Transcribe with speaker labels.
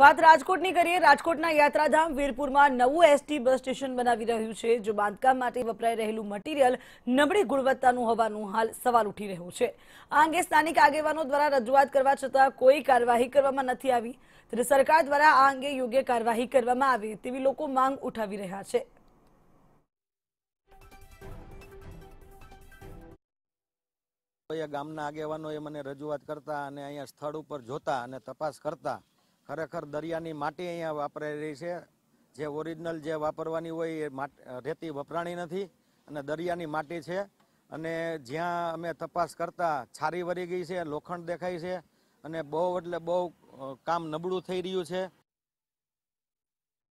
Speaker 1: વાત રાજકોટની કરીએ રાજકોટના યાત્રાધામ વીરપુરમાં નવું એસટી બસ સ્ટેશન બનાવી રહ્યું છે જો બાંધકામ માટે વપરાઈ રહેલું મટીરીયલ નબળી ગુણવત્તાનું હોવાનું હાલ સવાલ ઉઠી રહ્યો છે આ અંગે સ્થાનિક આગેવાનો દ્વારા રજૂઆત કરવા છતાં કોઈ કાર્યવાહી કરવામાં નથી આવી ત્યારે સરકાર દ્વારા આ અંગે યોગ્ય કાર્યવાહી કરવામાં આવે તેવી લોકો માંગ ઉઠાવી રહ્યા છે
Speaker 2: ગામના આગેવાનોએ મને રજૂઆત કરતા અને અહીંયા સ્થળ ઉપર જોતા અને તપાસ કરતા ખરેખર દરિયાની માટી અહીંયા વાપરાઈ રહી છે જે ઓરિજિનલ જે વાપરવાની હોય એ રેતી વપરાણી નથી અને દરિયાની માટી છે અને જ્યાં અમે તપાસ કરતાં છારી વરી ગઈ છે લોખંડ દેખાય છે અને બહુ એટલે બહુ કામ નબળું થઈ રહ્યું છે